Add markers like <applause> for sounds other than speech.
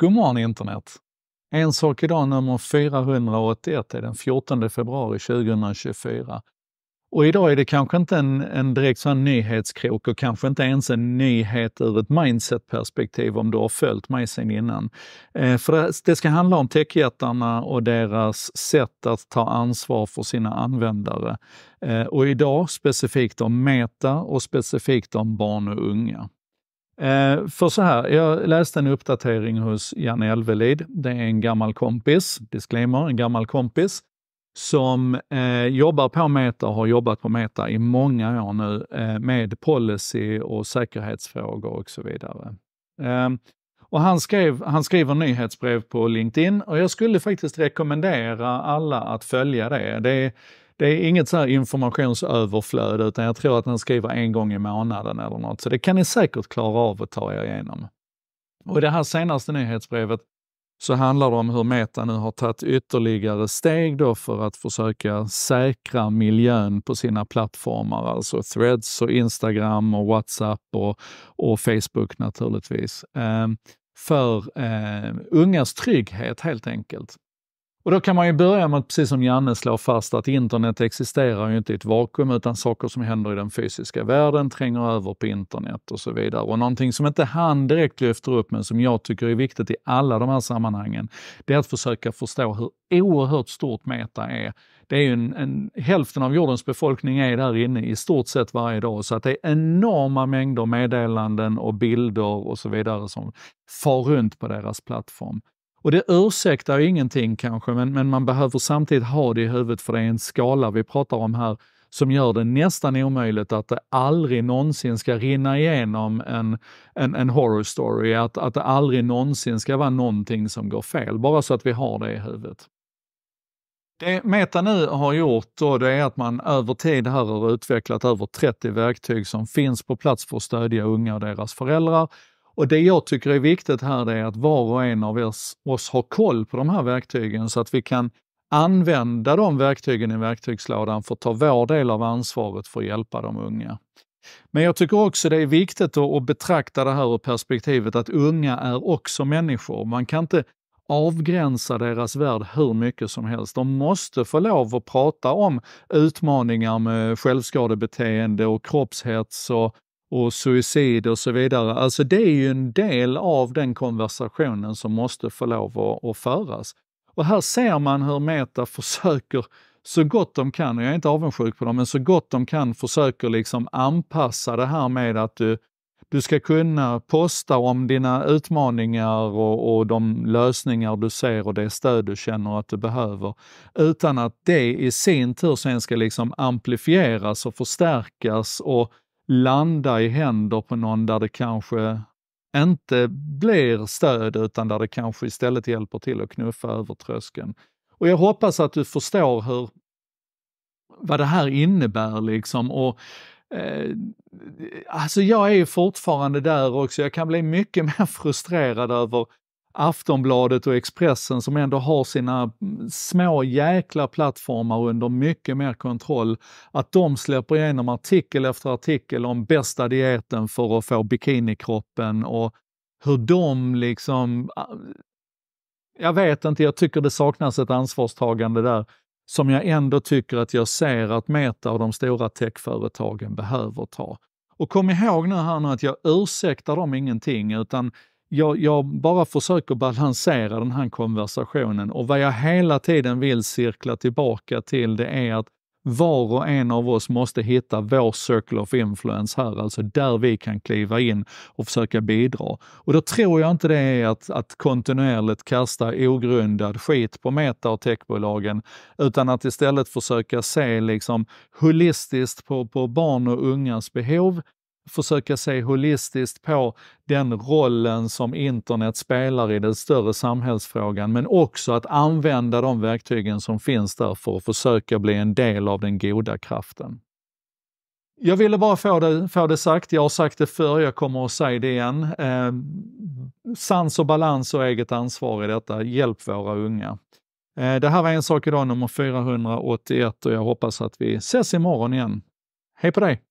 God morgon internet! En sak idag nummer 481 är den 14 februari 2024. Och idag är det kanske inte en, en direkt sån nyhetskrok och kanske inte ens en nyhet ur ett mindsetperspektiv om du har följt mig sen innan. Eh, för det, det, ska handla om techjättarna och deras sätt att ta ansvar för sina användare. Eh, och idag specifikt om Meta och specifikt om barn och unga. Eh, för så här, jag läste en uppdatering hos Janne Elvelid. Det är en gammal kompis, disclaimer, en gammal kompis som eh, jobbar på Meta och har jobbat på Meta i många år nu eh, med policy och säkerhetsfrågor och så vidare. Eh, och han, skrev, han skriver nyhetsbrev på LinkedIn och jag skulle faktiskt rekommendera alla att följa det. Det är det är inget så informationsöverflöd utan jag tror att den skriver en gång i månaden eller något. Så det kan ni säkert klara av att ta er igenom. Och i det här senaste nyhetsbrevet så handlar det om hur Meta nu har tagit ytterligare steg då för att försöka säkra miljön på sina plattformar, alltså Threads och Instagram och Whatsapp och, och Facebook naturligtvis. Eh, för eh, ungas trygghet helt enkelt. Och då kan man ju börja med att, precis som Janne slår fast, att internet existerar ju inte i ett vakuum utan saker som händer i den fysiska världen tränger över på internet och så vidare. Och någonting som inte han direkt lyfter upp, men som jag tycker är viktigt i alla de här sammanhangen, det är att försöka förstå hur oerhört stort meta är. Det är ju en, en, hälften av jordens befolkning är där inne i stort sett varje dag, så att det är enorma mängder meddelanden och bilder och så vidare som far runt på deras plattform. Och det ursäktar ingenting kanske, men, men man behöver samtidigt ha det i huvudet för det är en skala vi pratar om här som gör det nästan omöjligt att det aldrig någonsin ska rinna igenom en, en, en horror story, att, att det aldrig någonsin ska vara någonting som går fel, bara så att vi har det i huvudet. Det Meta nu har gjort då, det är att man över tid här har utvecklat över 30 verktyg som finns på plats för att stödja unga och deras föräldrar och det jag tycker är viktigt här är att var och en av oss, oss har koll på de här verktygen så att vi kan använda de verktygen i verktygslådan för att ta vår del av ansvaret för att hjälpa de unga. Men jag tycker också det är viktigt att betrakta det här ur perspektivet att unga är också människor. Man kan inte avgränsa deras värld hur mycket som helst. De måste få lov att prata om utmaningar med självskadebeteende och kroppshets och och suicid och så vidare. Alltså det är ju en del av den konversationen som måste få lov att, att föras. Och här ser man hur Meta försöker så gott de kan, och jag är inte avundsjuk på dem, men så gott de kan försöker liksom anpassa det här med att du, du ska kunna posta om dina utmaningar och, och de lösningar du ser och det stöd du känner att du behöver. Utan att det i sin tur sen ska liksom amplifieras och förstärkas och landa i händer på någon där det kanske inte blir stöd utan där det kanske istället hjälper till att knuffa över tröskeln. Och jag hoppas att du förstår hur, vad det här innebär liksom. Och, eh, alltså jag är ju fortfarande där också. Jag kan bli mycket <laughs> mer frustrerad över Aftonbladet och Expressen som ändå har sina mm, små jäkla plattformar under mycket mer kontroll, att de släpper igenom artikel efter artikel om bästa dieten för att få bikinikroppen och hur de liksom... Ah, jag vet inte, jag tycker det saknas ett ansvarstagande där som jag ändå tycker att jag ser att Meta och de stora techföretagen behöver ta. Och kom ihåg nu här nu att jag ursäktar dem ingenting, utan jag, jag, bara försöker balansera den här konversationen och vad jag hela tiden vill cirkla tillbaka till det är att var och en av oss måste hitta vår circle of influence här, alltså där vi kan kliva in och försöka bidra. Och då tror jag inte det är att, att kontinuerligt kasta ogrundad skit på meta och techbolagen, utan att istället försöka se liksom holistiskt på, på barn och ungas behov, försöka se holistiskt på den rollen som internet spelar i den större samhällsfrågan, men också att använda de verktygen som finns där för att försöka bli en del av den goda kraften. Jag ville bara få det, få det sagt. Jag har sagt det förr, jag kommer att säga det igen. Eh, sans och balans och eget ansvar i detta. Hjälp våra unga. Eh, det här var En sak idag nummer 481 och jag hoppas att vi ses imorgon igen. Hej på dig!